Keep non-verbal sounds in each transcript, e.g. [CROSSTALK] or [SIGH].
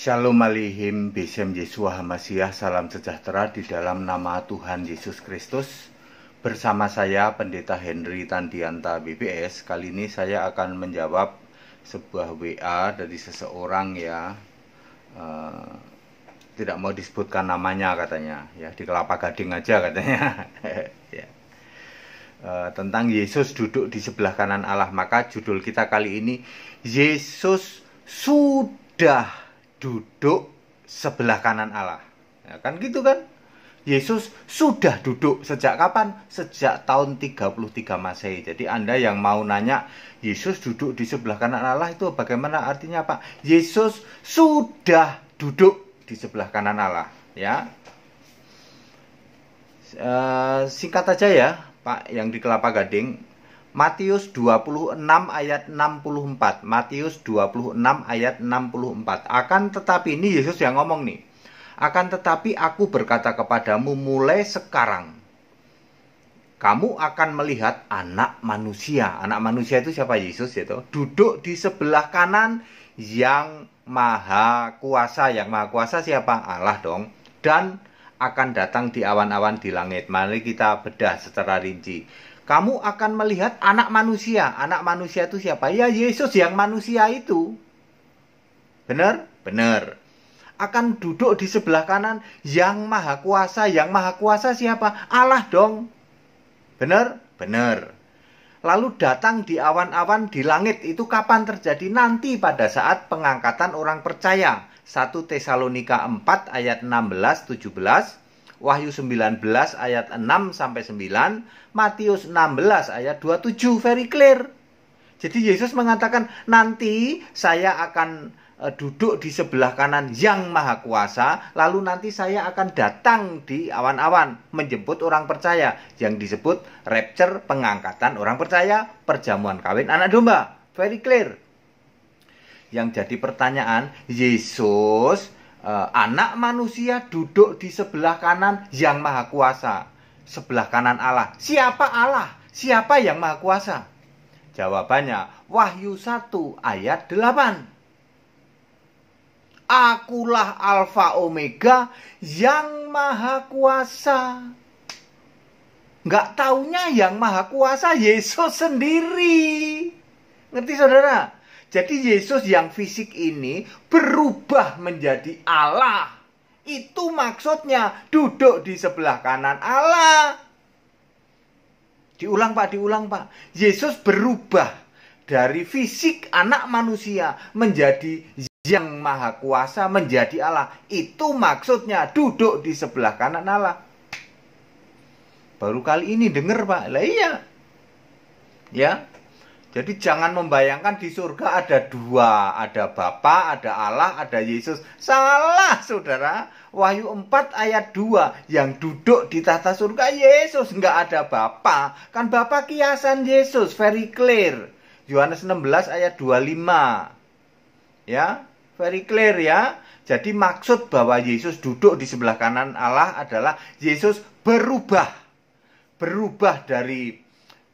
Shalom Alihim, Bishem Yesua Hamasiah, salam sejahtera di dalam nama Tuhan Yesus Kristus. Bersama saya Pendeta Henry Tandianta BPS kali ini saya akan menjawab sebuah WA dari seseorang ya, uh, tidak mau disebutkan namanya katanya, ya di Kelapa Gading aja katanya. [LAUGHS] ya. Uh, tentang Yesus duduk di sebelah kanan Allah maka judul kita kali ini Yesus sudah duduk sebelah kanan Allah. Ya kan gitu kan? Yesus sudah duduk sejak kapan? Sejak tahun 33 Masehi. Jadi Anda yang mau nanya, Yesus duduk di sebelah kanan Allah itu bagaimana artinya Pak? Yesus sudah duduk di sebelah kanan Allah, ya. Eh, singkat aja ya, Pak yang di Kelapa Gading Matius 26 ayat 64. Matius 26 ayat 64. Akan tetapi ini Yesus yang ngomong nih. Akan tetapi aku berkata kepadamu mulai sekarang kamu akan melihat anak manusia. Anak manusia itu siapa Yesus itu? Ya Duduk di sebelah kanan yang maha kuasa. Yang maha kuasa siapa? Allah dong. Dan akan datang di awan-awan di langit. Mari kita bedah secara rinci kamu akan melihat anak manusia. Anak manusia itu siapa? Ya Yesus yang manusia itu. Benar? Benar. Akan duduk di sebelah kanan yang maha kuasa. Yang maha kuasa siapa? Allah dong. Benar? Benar. Lalu datang di awan-awan di langit itu kapan terjadi? Nanti pada saat pengangkatan orang percaya. 1 Tesalonika 4 ayat 16 17 Wahyu 19 ayat 6 sampai 9, Matius 16 ayat 27 very clear. Jadi Yesus mengatakan nanti saya akan e, duduk di sebelah kanan yang maha kuasa lalu nanti saya akan datang di awan-awan menjemput orang percaya yang disebut rapture pengangkatan orang percaya perjamuan kawin anak domba very clear yang jadi pertanyaan Yesus Eh, anak manusia duduk di sebelah kanan yang maha kuasa. Sebelah kanan Allah. Siapa Allah? Siapa yang maha kuasa? Jawabannya Wahyu 1 ayat 8. Akulah Alfa Omega yang maha kuasa. Gak taunya yang maha kuasa Yesus sendiri. Ngerti saudara? Jadi Yesus yang fisik ini berubah menjadi Allah. Itu maksudnya duduk di sebelah kanan Allah. Diulang Pak, diulang Pak. Yesus berubah dari fisik anak manusia menjadi yang maha kuasa menjadi Allah. Itu maksudnya duduk di sebelah kanan Allah. Baru kali ini dengar Pak. Lah iya. Ya. Jadi jangan membayangkan di surga ada dua, ada Bapa, ada Allah, ada Yesus. Salah, Saudara. Wahyu 4 ayat 2 yang duduk di tata surga Yesus, nggak ada Bapa. Kan Bapa kiasan Yesus, very clear. Yohanes 16 ayat 25. Ya, very clear ya. Jadi maksud bahwa Yesus duduk di sebelah kanan Allah adalah Yesus berubah. Berubah dari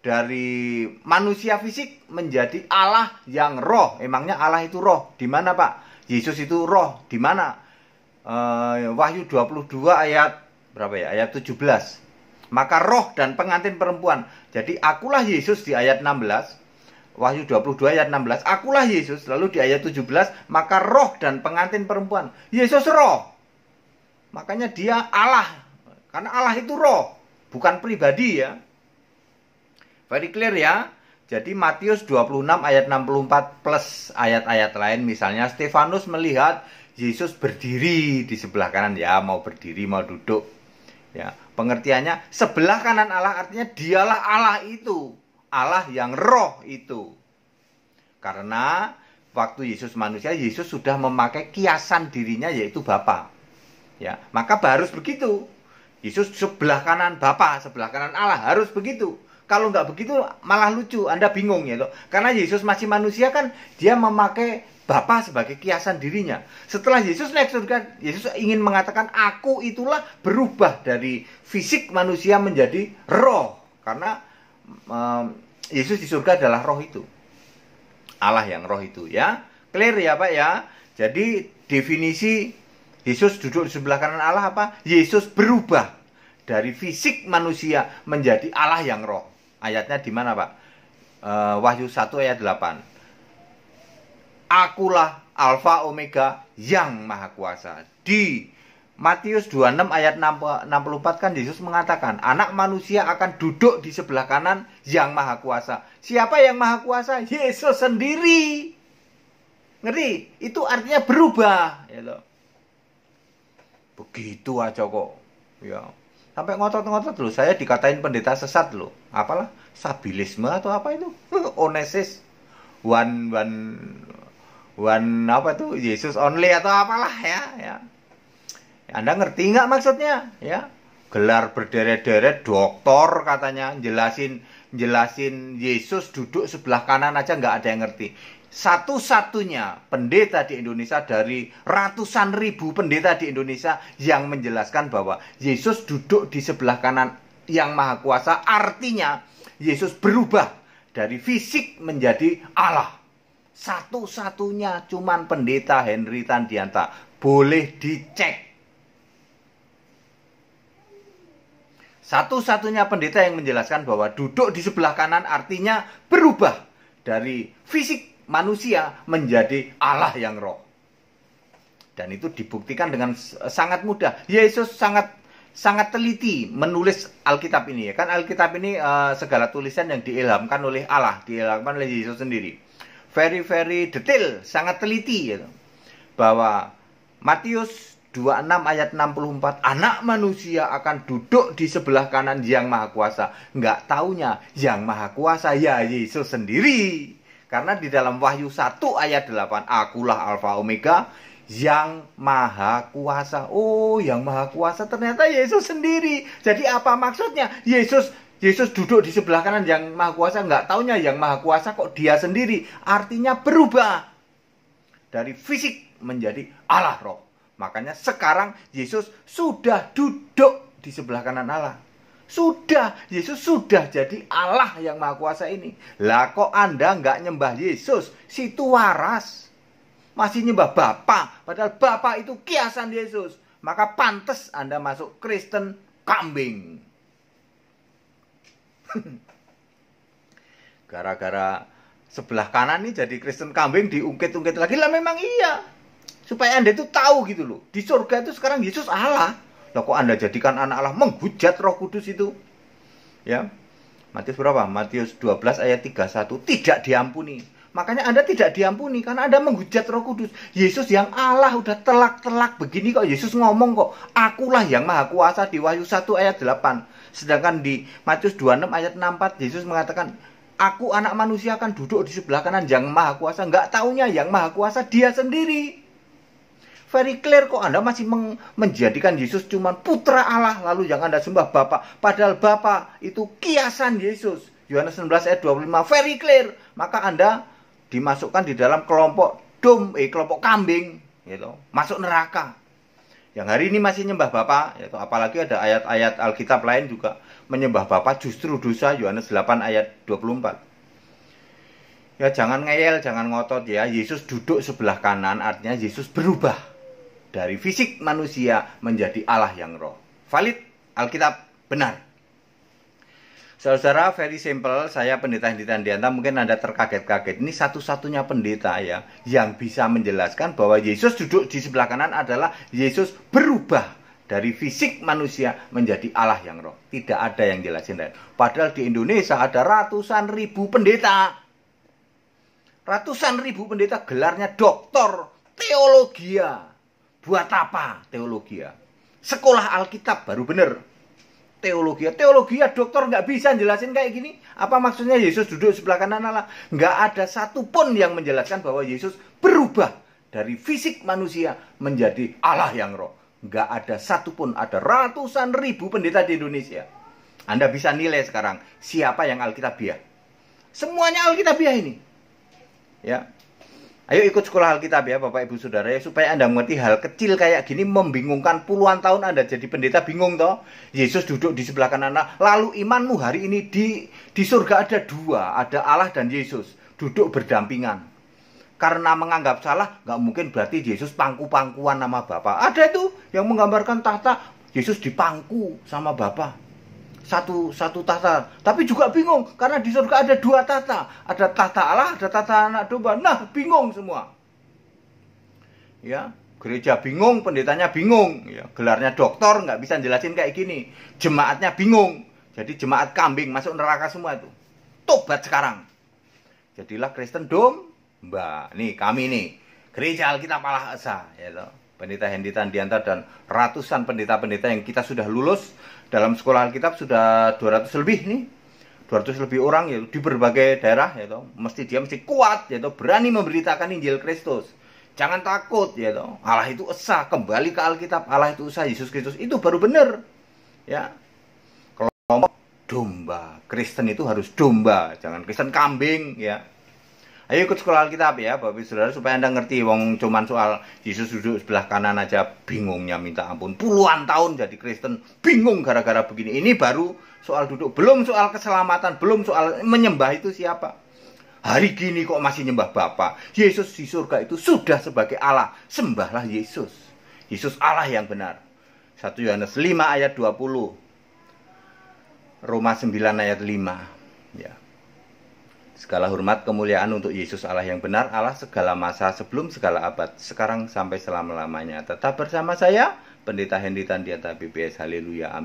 dari manusia fisik menjadi Allah yang roh. Emangnya Allah itu roh? Di mana, Pak? Yesus itu roh. Di mana? Eh, Wahyu 22 ayat berapa ya? Ayat 17. Maka roh dan pengantin perempuan. Jadi akulah Yesus di ayat 16. Wahyu 22 ayat 16 Akulah Yesus Lalu di ayat 17 Maka roh dan pengantin perempuan Yesus roh Makanya dia Allah Karena Allah itu roh Bukan pribadi ya Very clear ya? Jadi Matius 26 ayat 64 plus ayat-ayat lain misalnya Stefanus melihat Yesus berdiri di sebelah kanan ya, mau berdiri mau duduk. Ya, pengertiannya sebelah kanan Allah artinya dialah Allah itu, Allah yang roh itu. Karena waktu Yesus manusia, Yesus sudah memakai kiasan dirinya yaitu Bapa. Ya, maka harus begitu. Yesus sebelah kanan Bapa, sebelah kanan Allah harus begitu. Kalau nggak begitu malah lucu, Anda bingung ya. loh. Karena Yesus masih manusia kan dia memakai Bapa sebagai kiasan dirinya. Setelah Yesus naik surga, Yesus ingin mengatakan aku itulah berubah dari fisik manusia menjadi roh. Karena um, Yesus di surga adalah roh itu. Allah yang roh itu ya. Clear ya Pak ya. Jadi definisi Yesus duduk di sebelah kanan Allah apa? Yesus berubah dari fisik manusia menjadi Allah yang roh. Ayatnya di mana, Pak? Uh, Wahyu 1 ayat 8. Akulah Alfa Omega yang Maha Kuasa. Di Matius 26 ayat 64 kan Yesus mengatakan, anak manusia akan duduk di sebelah kanan yang maha kuasa. Siapa yang maha kuasa? Yesus sendiri. Ngeri Itu artinya berubah. Ya, Begitu aja kok. Ya sampai ngotot-ngotot loh saya dikatain pendeta sesat loh apalah sabilisme atau apa itu [LAUGHS] onesis one one one apa itu Yesus only atau apalah ya ya Anda ngerti nggak maksudnya ya gelar berderet-deret doktor katanya jelasin jelasin Yesus duduk sebelah kanan aja nggak ada yang ngerti satu-satunya pendeta di Indonesia dari ratusan ribu pendeta di Indonesia yang menjelaskan bahwa Yesus duduk di sebelah kanan yang maha kuasa artinya Yesus berubah dari fisik menjadi Allah. Satu-satunya cuman pendeta Henry Tandianta. Boleh dicek. Satu-satunya pendeta yang menjelaskan bahwa duduk di sebelah kanan artinya berubah dari fisik manusia menjadi Allah yang roh. Dan itu dibuktikan dengan sangat mudah. Yesus sangat sangat teliti menulis Alkitab ini ya. Kan Alkitab ini uh, segala tulisan yang diilhamkan oleh Allah, diilhamkan oleh Yesus sendiri. Very very detail, sangat teliti ya. Bahwa Matius 26 ayat 64 Anak manusia akan duduk di sebelah kanan yang maha kuasa Enggak taunya yang maha kuasa ya Yesus sendiri karena di dalam Wahyu 1 ayat 8, akulah Alfa Omega yang maha kuasa. Oh, yang maha kuasa ternyata Yesus sendiri. Jadi apa maksudnya? Yesus Yesus duduk di sebelah kanan yang maha kuasa, nggak taunya yang maha kuasa kok dia sendiri. Artinya berubah dari fisik menjadi Allah roh. Makanya sekarang Yesus sudah duduk di sebelah kanan Allah. Sudah, Yesus sudah jadi Allah yang Maha Kuasa ini. Lah kok Anda nggak nyembah Yesus? Situ waras. Masih nyembah Bapak. padahal Bapak itu kiasan Yesus. Maka pantas Anda masuk Kristen kambing. [LAUGHS] Gara-gara sebelah kanan ini jadi Kristen kambing diungkit-ungkit lagi lah memang iya. Supaya Anda itu tahu gitu loh. Di surga itu sekarang Yesus Allah. Loh kok Anda jadikan anak Allah menghujat Roh Kudus itu? Ya. Matius berapa? Matius 12 ayat 31 tidak diampuni. Makanya Anda tidak diampuni karena Anda menghujat Roh Kudus. Yesus yang Allah udah telak-telak begini kok Yesus ngomong kok, "Akulah yang Maha Kuasa" di Wahyu 1 ayat 8. Sedangkan di Matius 26 ayat 64 Yesus mengatakan, "Aku anak manusia akan duduk di sebelah kanan yang Maha Kuasa." Enggak taunya yang Maha Kuasa dia sendiri very clear kok Anda masih menjadikan Yesus cuma putra Allah lalu yang Anda sembah Bapa. Padahal Bapa itu kiasan Yesus. Yohanes 19 ayat 25 very clear. Maka Anda dimasukkan di dalam kelompok dom eh kelompok kambing gitu. Masuk neraka. Yang hari ini masih nyembah Bapa, yaitu apalagi ada ayat-ayat Alkitab lain juga menyembah Bapa justru dosa Yohanes 8 ayat 24. Ya jangan ngeyel, jangan ngotot ya. Yesus duduk sebelah kanan artinya Yesus berubah dari fisik manusia menjadi Allah yang roh. Valid, Alkitab benar. Saudara, very simple, saya pendeta Hendita Dianta, mungkin Anda terkaget-kaget. Ini satu-satunya pendeta ya, yang bisa menjelaskan bahwa Yesus duduk di sebelah kanan adalah Yesus berubah dari fisik manusia menjadi Allah yang roh. Tidak ada yang jelasin Padahal di Indonesia ada ratusan ribu pendeta. Ratusan ribu pendeta gelarnya doktor teologia. Buat apa teologi ya? Sekolah Alkitab baru bener. Teologi, ya teologi ya dokter nggak bisa jelasin kayak gini. Apa maksudnya Yesus duduk sebelah kanan Allah? Nggak ada satupun yang menjelaskan bahwa Yesus berubah dari fisik manusia menjadi Allah yang roh. Nggak ada satupun, ada ratusan ribu pendeta di Indonesia. Anda bisa nilai sekarang siapa yang Alkitabiah. Semuanya Alkitabiah ini. Ya, Ayo ikut sekolah Alkitab ya Bapak Ibu Saudara ya supaya Anda mengerti hal kecil kayak gini membingungkan puluhan tahun Anda jadi pendeta bingung toh. Yesus duduk di sebelah kanan Lalu imanmu hari ini di di surga ada dua, ada Allah dan Yesus duduk berdampingan. Karena menganggap salah, nggak mungkin berarti Yesus pangku-pangkuan nama Bapak. Ada itu yang menggambarkan tahta Yesus dipangku sama Bapak satu satu tata. Tapi juga bingung karena di surga ada dua tata, ada tata Allah, ada tata anak domba. Nah, bingung semua. Ya, gereja bingung, pendetanya bingung, ya, gelarnya doktor nggak bisa jelasin kayak gini. Jemaatnya bingung. Jadi jemaat kambing masuk neraka semua itu. Tobat sekarang. Jadilah Kristen mbak Nih, kami nih. Gereja Alkitab Allah Esa, ya toh pendeta Hendi Tandianta dan ratusan pendeta-pendeta yang kita sudah lulus dalam sekolah Alkitab sudah 200 lebih nih 200 lebih orang ya di berbagai daerah ya toh, mesti dia mesti kuat ya toh, berani memberitakan Injil Kristus jangan takut ya toh, Allah itu esa kembali ke Alkitab Allah itu esa Yesus Kristus itu baru benar ya kelompok domba Kristen itu harus domba jangan Kristen kambing ya Ayo ikut sekolah Alkitab ya, Bapak Saudara supaya Anda ngerti wong cuman soal Yesus duduk sebelah kanan aja bingungnya minta ampun. Puluhan tahun jadi Kristen bingung gara-gara begini. Ini baru soal duduk, belum soal keselamatan, belum soal menyembah itu siapa. Hari gini kok masih nyembah Bapa. Yesus di surga itu sudah sebagai Allah. Sembahlah Yesus. Yesus Allah yang benar. 1 Yohanes 5 ayat 20. Roma 9 ayat 5. Ya. Segala hormat kemuliaan untuk Yesus Allah yang benar, Allah segala masa sebelum segala abad, sekarang sampai selama-lamanya. Tetap bersama saya, Pendeta Hendy Tandiata BPS. Haleluya, amin.